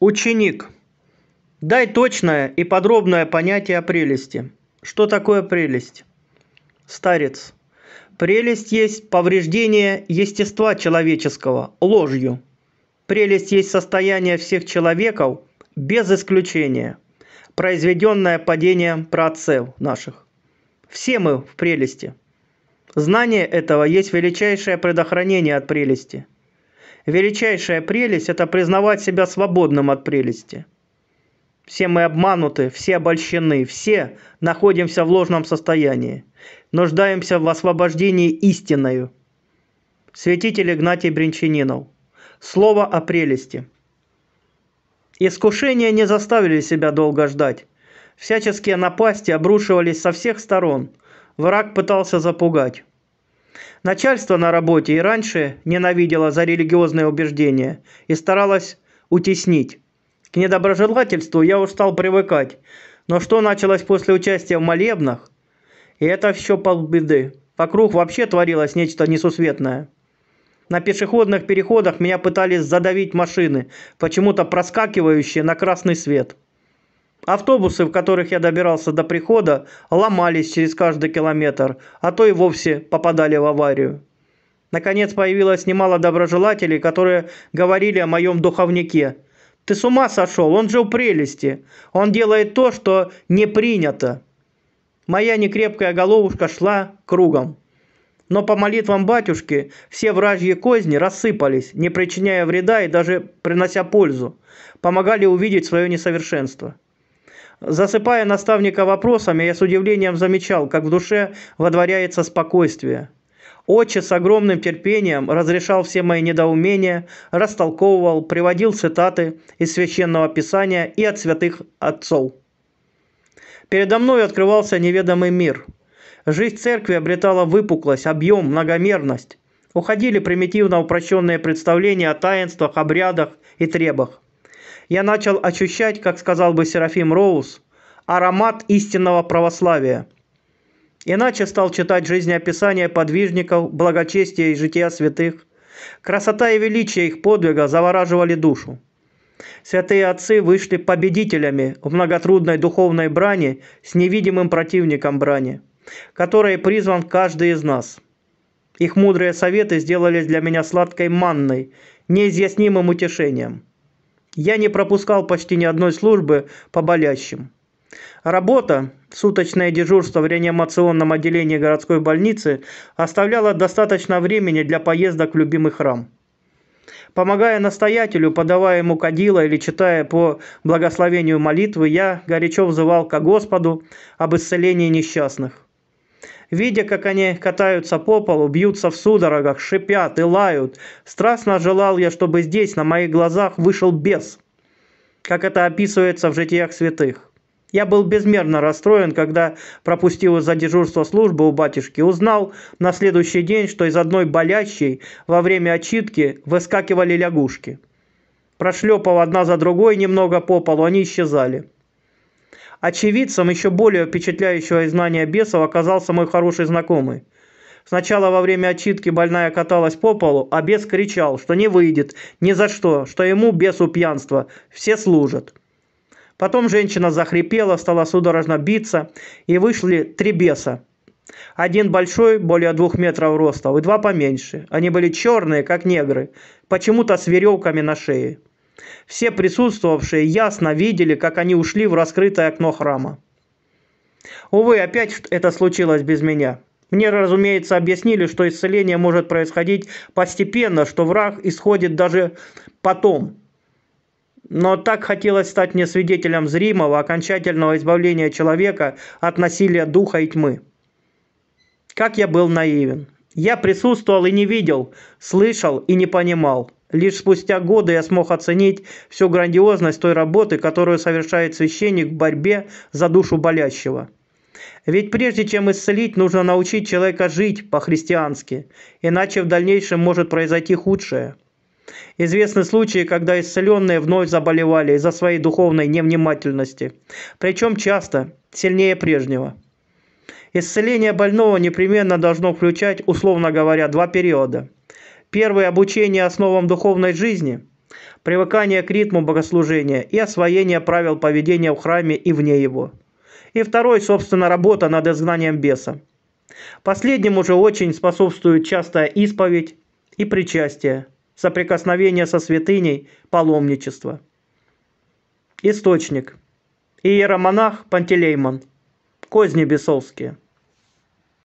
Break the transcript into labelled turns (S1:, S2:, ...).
S1: Ученик. Дай точное и подробное понятие о прелести. Что такое прелесть? Старец. Прелесть есть повреждение естества человеческого ложью. Прелесть есть состояние всех человеков без исключения, произведенное падением праотцев наших. Все мы в прелести. Знание этого есть величайшее предохранение от прелести – Величайшая прелесть – это признавать себя свободным от прелести. Все мы обмануты, все обольщены, все находимся в ложном состоянии. Нуждаемся в освобождении истинною. Святитель Игнатий Бринчанинов. Слово о прелести. Искушения не заставили себя долго ждать. Всяческие напасти обрушивались со всех сторон. Враг пытался запугать. Начальство на работе и раньше ненавидело за религиозные убеждения и старалось утеснить. К недоброжелательству я уж стал привыкать, но что началось после участия в молебнах, и это все полбеды. Вокруг вообще творилось нечто несусветное. На пешеходных переходах меня пытались задавить машины, почему-то проскакивающие на красный свет. Автобусы, в которых я добирался до прихода, ломались через каждый километр, а то и вовсе попадали в аварию. Наконец появилось немало доброжелателей, которые говорили о моем духовнике. «Ты с ума сошел? Он же у прелести! Он делает то, что не принято!» Моя некрепкая головушка шла кругом. Но по молитвам батюшки все вражьи козни рассыпались, не причиняя вреда и даже принося пользу. Помогали увидеть свое несовершенство. Засыпая наставника вопросами, я с удивлением замечал, как в душе водворяется спокойствие. Отче с огромным терпением разрешал все мои недоумения, растолковывал, приводил цитаты из Священного Писания и от святых отцов. Передо мной открывался неведомый мир. Жизнь церкви обретала выпуклость, объем, многомерность. Уходили примитивно упрощенные представления о таинствах, обрядах и требах я начал ощущать, как сказал бы Серафим Роуз, аромат истинного православия. Иначе стал читать жизнеописания подвижников, благочестия и жития святых. Красота и величие их подвига завораживали душу. Святые отцы вышли победителями в многотрудной духовной брани с невидимым противником брани, который призван каждый из нас. Их мудрые советы сделались для меня сладкой манной, неизъяснимым утешением – я не пропускал почти ни одной службы по болящим. Работа, суточное дежурство в реанимационном отделении городской больницы оставляла достаточно времени для поездок в любимый храм. Помогая настоятелю, подавая ему кадила или читая по благословению молитвы, я горячо взывал к Господу об исцелении несчастных. Видя, как они катаются по полу, бьются в судорогах, шипят и лают, страстно желал я, чтобы здесь на моих глазах вышел бес, как это описывается в житиях святых. Я был безмерно расстроен, когда пропустил из-за дежурства службы у батюшки. Узнал на следующий день, что из одной болящей во время очитки выскакивали лягушки. Прошлепав одна за другой немного по полу, они исчезали. Очевидцем еще более впечатляющего знания бесов оказался мой хороший знакомый. Сначала во время отчитки больная каталась по полу, а бес кричал, что не выйдет, ни за что, что ему бесу пьянство, все служат. Потом женщина захрипела, стала судорожно биться, и вышли три беса. Один большой, более двух метров роста, и два поменьше. Они были черные, как негры, почему-то с веревками на шее. Все присутствовавшие ясно видели, как они ушли в раскрытое окно храма. Увы, опять это случилось без меня. Мне, разумеется, объяснили, что исцеление может происходить постепенно, что враг исходит даже потом. Но так хотелось стать мне свидетелем зримого, окончательного избавления человека от насилия духа и тьмы. Как я был наивен. Я присутствовал и не видел, слышал и не понимал. Лишь спустя годы я смог оценить всю грандиозность той работы, которую совершает священник в борьбе за душу болящего. Ведь прежде чем исцелить, нужно научить человека жить по-христиански, иначе в дальнейшем может произойти худшее. Известны случаи, когда исцеленные вновь заболевали из-за своей духовной невнимательности, причем часто сильнее прежнего. Исцеление больного непременно должно включать, условно говоря, два периода – Первое обучение основам духовной жизни, привыкание к ритму богослужения и освоение правил поведения в храме и вне его. И второй, собственно, работа над изгнанием беса. Последнему же очень способствует частая исповедь и причастие, соприкосновение со святыней, паломничество. Источник. Иеромонах Пантелеймон. Козни бесовские.